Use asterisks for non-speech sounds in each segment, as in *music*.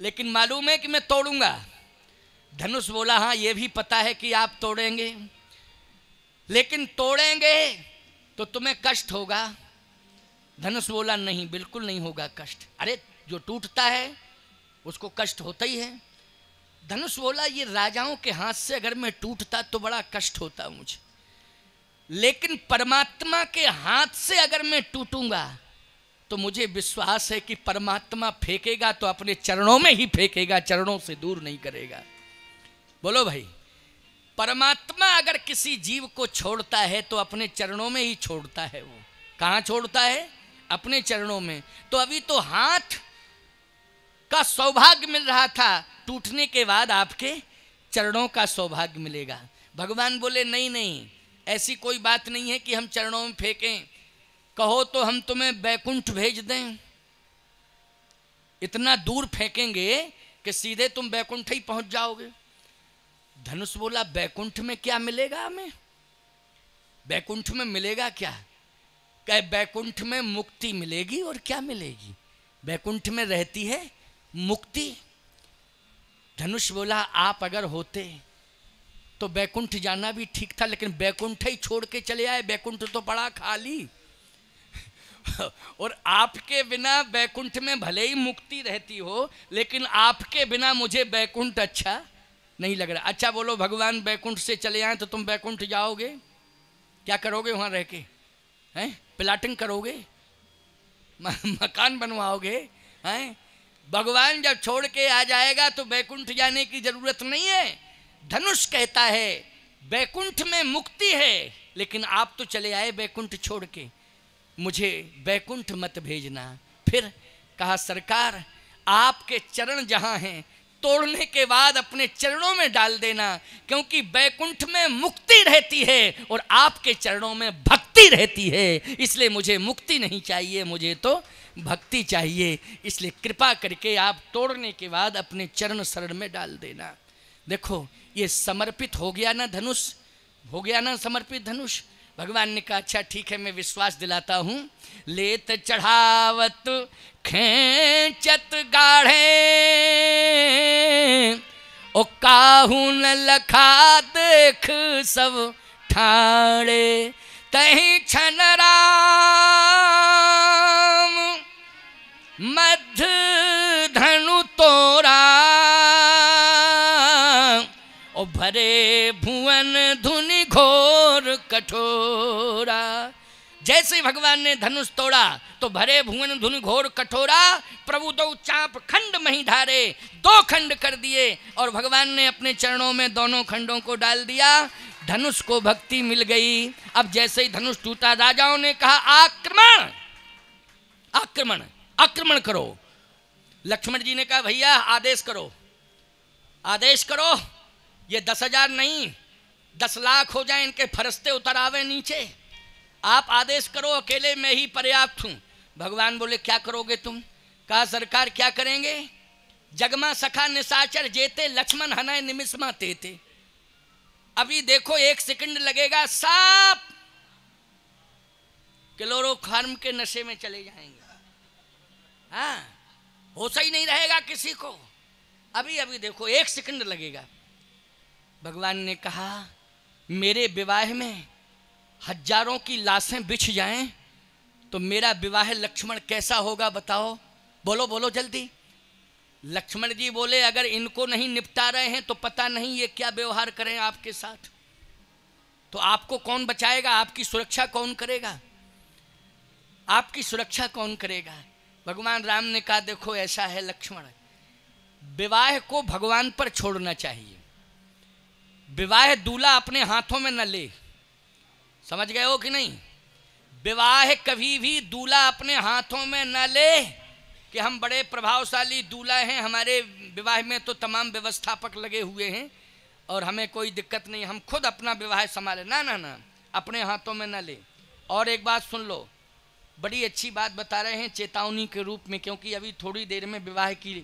लेकिन मालूम है कि मैं तोड़ूंगा धनुष बोला हाँ ये भी पता है कि आप तोड़ेंगे लेकिन तोड़ेंगे तो तुम्हें कष्ट होगा धनुष बोला नहीं बिल्कुल नहीं होगा कष्ट अरे जो टूटता है उसको कष्ट होता ही है धनुष बोला ये राजाओं के हाथ से अगर मैं टूटता तो बड़ा कष्ट होता मुझे लेकिन परमात्मा के हाथ से अगर मैं टूटूंगा तो मुझे विश्वास है कि परमात्मा फेंकेगा तो अपने चरणों में ही फेंकेगा चरणों से दूर नहीं करेगा बोलो भाई परमात्मा अगर किसी जीव को छोड़ता है तो अपने चरणों में ही छोड़ता है वो कहाँ छोड़ता है अपने चरणों में तो अभी तो हाथ का सौभाग्य मिल रहा था टूटने के बाद आपके चरणों का सौभाग्य मिलेगा भगवान बोले नहीं नहीं ऐसी कोई बात नहीं है कि हम चरणों में फेंकें कहो तो हम तुम्हें बैकुंठ भेज दें इतना दूर फेंकेंगे कि सीधे तुम बैकुंठ ही पहुंच जाओगे धनुष बोला बैकुंठ में क्या मिलेगा हमें बैकुंठ में मिलेगा क्या कह बैकुंठ में मुक्ति मिलेगी और क्या मिलेगी बैकुंठ में रहती है मुक्ति धनुष बोला आप अगर होते तो बैकुंठ जाना भी ठीक था लेकिन बैकुंठ ही छोड़ के चले आए बैकुंठ तो पड़ा खाली *laughs* और आपके बिना बैकुंठ में भले ही मुक्ति रहती हो लेकिन आपके बिना मुझे बैकुंठ अच्छा नहीं लग रहा अच्छा बोलो भगवान बैकुंठ से चले आए तो तुम बैकुंठ जाओगे क्या करोगे वहां रह के हैं प्लाटिंग करोगे *laughs* मकान बनवाओगे हैं भगवान जब छोड़ के आ जाएगा तो बैकुंठ जाने की जरूरत नहीं है धनुष कहता है बैकुंठ में मुक्ति है लेकिन आप तो चले आए बैकुंठ छोड़ के मुझे बैकुंठ मत भेजना फिर कहा सरकार आपके चरण जहाँ हैं तोड़ने के बाद अपने चरणों में डाल देना क्योंकि बैकुंठ में मुक्ति रहती है और आपके चरणों में भक्ति रहती है इसलिए मुझे मुक्ति नहीं चाहिए मुझे तो भक्ति चाहिए इसलिए कृपा करके आप तोड़ने के बाद अपने चरण शरण में डाल देना देखो ये समर्पित हो गया ना धनुष हो गया ना समर्पित धनुष भगवान ने कहा अच्छा ठीक है मैं विश्वास दिलाता हूँ लेत चढ़ावत खेचत गाढ़े ओ काहू न लखा देख सब ठाड़े तही छन राम मध धनु तोरा ओ भरे भुवन कठोरा जैसे भगवान ने धनुष तोड़ा तो भरे भुवन धुन घोर कठोरा प्रभु दो चाप खंड मही धारे दो खंड कर दिए और भगवान ने अपने चरणों में दोनों खंडों को डाल दिया धनुष को भक्ति मिल गई अब जैसे ही धनुष टूटा राजाओं ने कहा आक्रमण आक्रमण आक्रमण करो लक्ष्मण जी ने कहा भैया आदेश करो आदेश करो ये दस हजार नहीं दस लाख हो जाए इनके फरस्ते उतर आवे नीचे आप आदेश करो अकेले मैं ही पर्याप्त हूँ भगवान बोले क्या करोगे तुम कहा सरकार क्या करेंगे जगमा सखा निशाचर जेते लक्ष्मण हनय निमिषमा तेते अभी देखो एक सेकंड लगेगा साफ क्लोरोफार्म के नशे में चले जाएंगे हा हो सही नहीं रहेगा किसी को अभी अभी देखो एक सेकंड लगेगा भगवान ने कहा मेरे विवाह में हजारों की लाशें बिछ जाएं तो मेरा विवाह लक्ष्मण कैसा होगा बताओ बोलो बोलो जल्दी लक्ष्मण जी बोले अगर इनको नहीं निपटा रहे हैं तो पता नहीं ये क्या व्यवहार करें आपके साथ तो आपको कौन बचाएगा आपकी सुरक्षा कौन करेगा आपकी सुरक्षा कौन करेगा भगवान राम ने कहा देखो ऐसा है लक्ष्मण विवाह को भगवान पर छोड़ना चाहिए विवाह दूल्हा अपने हाथों में न ले समझ गए हो कि नहीं विवाह कभी भी दूल्हा अपने हाथों में न ले कि हम बड़े प्रभावशाली दूल्हा हैं हमारे विवाह में तो तमाम व्यवस्थापक लगे हुए हैं और हमें कोई दिक्कत नहीं हम खुद अपना विवाह संभाले ना ना ना अपने हाथों में न ले और एक बात सुन लो बड़ी अच्छी बात बता रहे हैं चेतावनी के रूप में क्योंकि अभी थोड़ी देर में विवाह की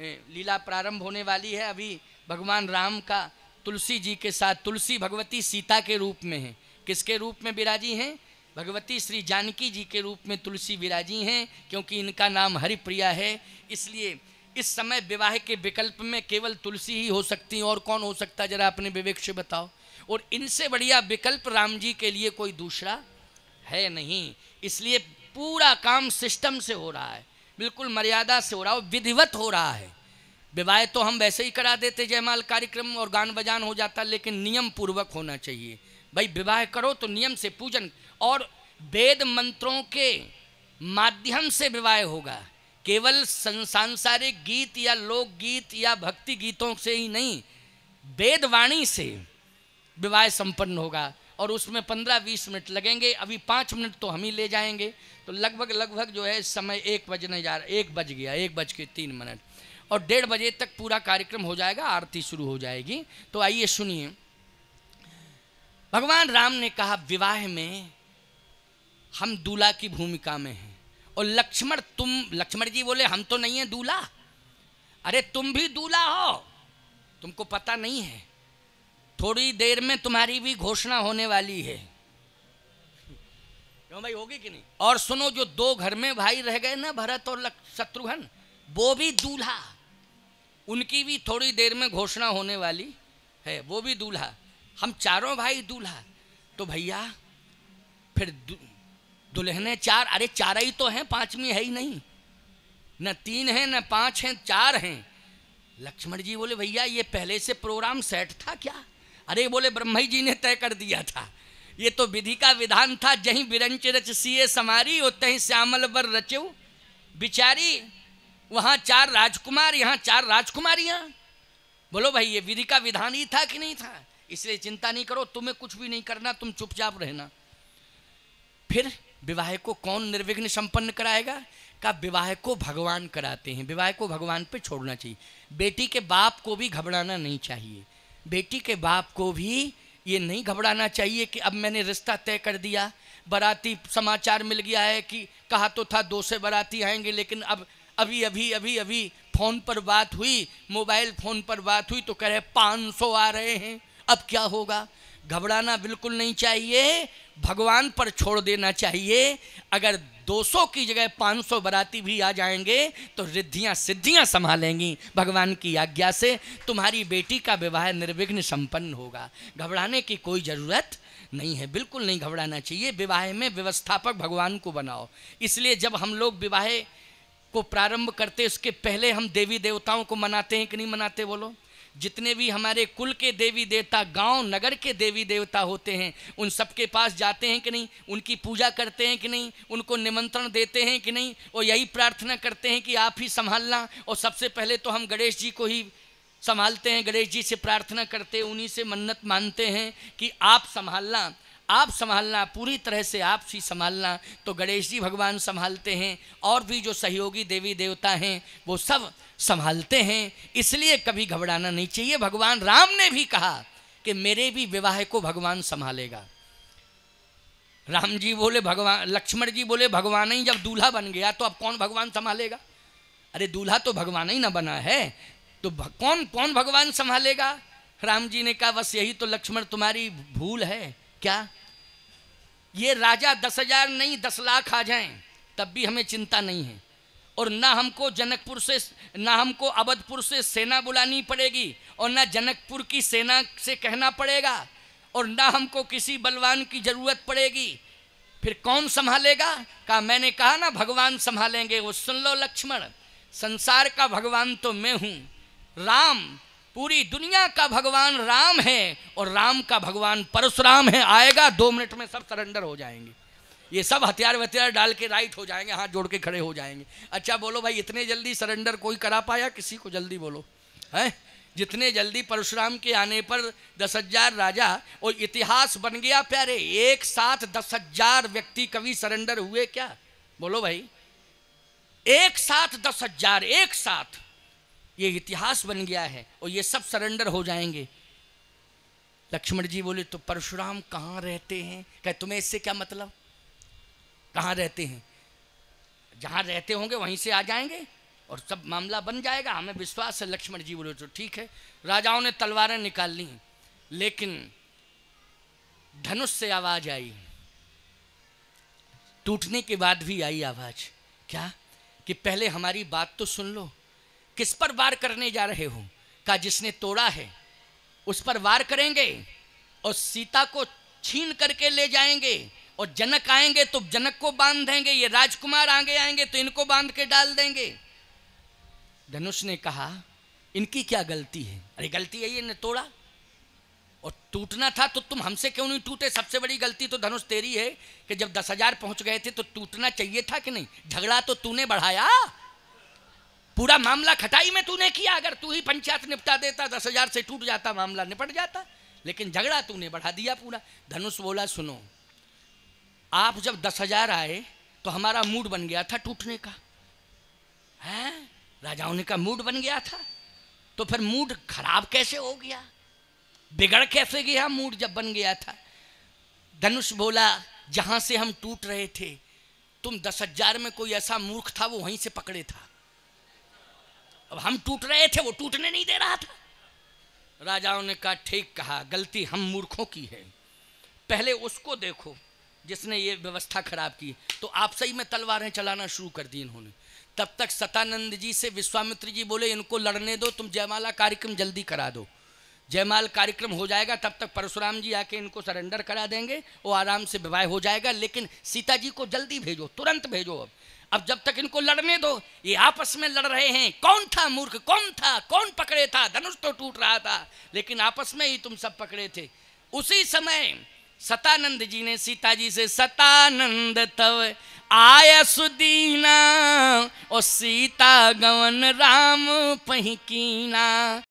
लीला प्रारंभ होने वाली है अभी भगवान राम का तुलसी जी के साथ तुलसी भगवती सीता के रूप में है किसके रूप में विराजी हैं भगवती श्री जानकी जी के रूप में तुलसी विराजी हैं क्योंकि इनका नाम हरिप्रिया है इसलिए इस समय विवाह के विकल्प में केवल तुलसी ही हो सकती और कौन हो सकता जरा अपने विवेक से बताओ और इनसे बढ़िया विकल्प राम जी के लिए कोई दूसरा है नहीं इसलिए पूरा काम सिस्टम से हो रहा है बिल्कुल मर्यादा से हो रहा है विधिवत हो रहा है विवाह तो हम वैसे ही करा देते जयमाल कार्यक्रम और गान बजान हो जाता लेकिन नियम पूर्वक होना चाहिए भाई विवाह करो तो नियम से पूजन और वेद मंत्रों के माध्यम से विवाह होगा केवल सांसारिक गीत या लोकगीत या भक्ति गीतों से ही नहीं वेदवाणी से विवाह संपन्न होगा और उसमें पंद्रह बीस मिनट लगेंगे अभी पाँच मिनट तो हम ही ले जाएंगे तो लगभग लगभग जो है समय एक बजने जा रहा एक बज गया एक बज के तीन मिनट और डेढ़ बजे तक पूरा कार्यक्रम हो जाएगा आरती शुरू हो जाएगी तो आइए सुनिए भगवान राम ने कहा विवाह में हम दूल्हा की भूमिका में हैं और लक्ष्मण तुम लक्ष्मण जी बोले हम तो नहीं है दूल्हा अरे तुम भी दूल्हा हो तुमको पता नहीं है थोड़ी देर में तुम्हारी भी घोषणा होने वाली है क्यों भाई होगी कि नहीं और सुनो जो दो घर में भाई रह गए ना भरत और शत्रुघ्न वो भी दूल्हा उनकी भी थोड़ी देर में घोषणा होने वाली है वो भी दूल्हा हम चारों भाई दूल्हा तो भैया फिर दुल्हने चार अरे चार ही तो हैं पांचवी है ही नहीं न तीन हैं न पांच हैं चार हैं लक्ष्मण जी बोले भैया ये पहले से प्रोग्राम सेट था क्या अरे बोले ब्रह्म जी ने तय कर दिया था ये तो विधि का विधान था जही बिरंच रच सिए समारी और तहीं श्यामल बर रचे बिचारी वहां चार राजकुमार यहाँ चार राजकुमारियां बोलो भाई ये विधि का विधान ही था कि नहीं था इसलिए चिंता नहीं करो तुम्हें कुछ भी नहीं करना तुम चुपचाप रहना फिर विवाह को कौन निर्विघ्न संपन्न कराएगा का विवाह को भगवान कराते हैं विवाह को भगवान पे छोड़ना चाहिए बेटी के बाप को भी घबराना नहीं चाहिए बेटी के बाप को भी ये नहीं घबराना चाहिए कि अब मैंने रिश्ता तय कर दिया बराती समाचार मिल गया है कि कहा तो था दो से बराती आएंगे लेकिन अब अभी अभी अभी अभी फ़ोन पर बात हुई मोबाइल फ़ोन पर बात हुई तो कह रहे पाँच सौ आ रहे हैं अब क्या होगा घबराना बिल्कुल नहीं चाहिए भगवान पर छोड़ देना चाहिए अगर 200 की जगह 500 बराती भी आ जाएंगे तो रिद्धियां सिद्धियां संभालेंगी भगवान की आज्ञा से तुम्हारी बेटी का विवाह निर्विघ्न संपन्न होगा घबराने की कोई ज़रूरत नहीं है बिल्कुल नहीं घबराना चाहिए विवाह में व्यवस्थापक भगवान को बनाओ इसलिए जब हम लोग विवाह को प्रारंभ करते उसके पहले हम देवी देवताओं को मनाते हैं कि नहीं मनाते बोलो जितने भी हमारे कुल के देवी देवता गांव नगर के देवी देवता होते हैं उन सबके पास जाते हैं कि नहीं उनकी पूजा करते हैं कि नहीं उनको निमंत्रण देते हैं कि नहीं और यही प्रार्थना करते हैं कि आप ही संभालना और सबसे पहले तो हम गणेश जी को ही संभालते हैं गणेश जी से प्रार्थना करते उन्हीं से मन्नत मानते हैं कि आप संभालना आप संभालना पूरी तरह से आप ही संभालना तो गणेश जी भगवान संभालते हैं और भी जो सहयोगी देवी देवता हैं वो सब संभालते हैं इसलिए कभी घबराना नहीं चाहिए भगवान राम ने भी कहा कि मेरे भी विवाह को भगवान संभालेगा राम जी बोले भगवान लक्ष्मण जी बोले भगवान ही जब दूल्हा बन गया तो अब कौन भगवान संभालेगा अरे दूल्हा तो भगवान ही ना बना है तो कौन कौन भगवान संभालेगा राम जी ने कहा बस यही तो लक्ष्मण तुम्हारी भूल है क्या ये राजा दस हजार नहीं दस लाख आ जाएं तब भी हमें चिंता नहीं है और ना हमको जनकपुर से ना हमको अवधपुर से सेना बुलानी पड़ेगी और ना जनकपुर की सेना से कहना पड़ेगा और ना हमको किसी बलवान की ज़रूरत पड़ेगी फिर कौन संभालेगा कहा मैंने कहा ना भगवान संभालेंगे वो सुन लो लक्ष्मण संसार का भगवान तो मैं हूँ राम पूरी दुनिया का भगवान राम है और राम का भगवान परशुराम है आएगा दो मिनट में सब सरेंडर हो जाएंगे ये सब हथियार वथियार डाल के राइट हो जाएंगे हाथ जोड़ के खड़े हो जाएंगे अच्छा बोलो भाई इतने जल्दी सरेंडर कोई करा पाया किसी को जल्दी बोलो है जितने जल्दी परशुराम के आने पर दस हजार राजा और इतिहास बन गया प्यारे एक साथ दस हजार व्यक्ति कवि सरेंडर हुए क्या बोलो भाई एक साथ दस हजार एक साथ ये इतिहास बन गया है और ये सब सरेंडर हो जाएंगे लक्ष्मण जी बोले तो परशुराम कहाँ रहते हैं कह तुम्हें इससे क्या मतलब कहाँ रहते हैं जहाँ रहते होंगे वहीं से आ जाएंगे और सब मामला बन जाएगा हमें विश्वास है लक्ष्मण जी बोले तो ठीक है राजाओं ने तलवारें निकाल ली लेकिन धनुष से आवाज आई टूटने के बाद भी आई आवाज क्या कि पहले हमारी बात तो सुन लो किस पर वार करने जा रहे हो का जिसने तोड़ा है उस पर वार करेंगे और सीता को छीन करके ले जाएंगे और जनक आएंगे तो जनक को बांध देंगे ये राजकुमार आगे आएंगे तो इनको बांध के डाल देंगे धनुष ने कहा इनकी क्या गलती है अरे गलती है ये ने तोड़ा और टूटना था तो तुम हमसे क्यों नहीं टूटे सबसे बड़ी गलती तो धनुष तेरी है कि जब दस हजार पहुंच गए थे तो टूटना चाहिए था कि नहीं झगड़ा तो तूने बढ़ाया पूरा मामला खटाई में तूने किया अगर तू ही पंचायत निपटा देता दस हजार से टूट जाता मामला निपट जाता लेकिन झगड़ा तूने बढ़ा दिया पूरा धनुष बोला सुनो आप जब दस हजार आए तो हमारा मूड बन गया था टूटने का है राजाओं ने का मूड बन गया था तो फिर मूड खराब कैसे हो गया बिगड़ कैसे गया मूड जब बन गया था धनुष बोला जहां से हम टूट रहे थे तुम दस हजार में कोई ऐसा मूर्ख था वो वहीं से पकड़े था अब हम टूट रहे थे वो टूटने नहीं दे रहा था राजाओं ने कहा ठीक कहा गलती हम मूर्खों की है पहले उसको देखो जिसने ये व्यवस्था खराब की तो आपसे ही में तलवारें चलाना शुरू कर दी इन्होंने तब तक सतानंद जी से विश्वामित्र जी बोले इनको लड़ने दो तुम जयमाला कार्यक्रम जल्दी करा दो जयमाल कार्यक्रम हो जाएगा तब तक परशुराम जी आके इनको सरेंडर करा देंगे वो आराम से विवाह हो जाएगा लेकिन सीता जी को जल्दी भेजो तुरंत भेजो अब अब जब तक इनको लड़ने दो ये आपस में लड़ रहे हैं कौन था मूर्ख कौन था कौन पकड़े था धनुष तो टूट रहा था लेकिन आपस में ही तुम सब पकड़े थे उसी समय सतानंद जी ने सीता जी से सतानंद तव आया सुदीना और सीता गवन राम पहकीना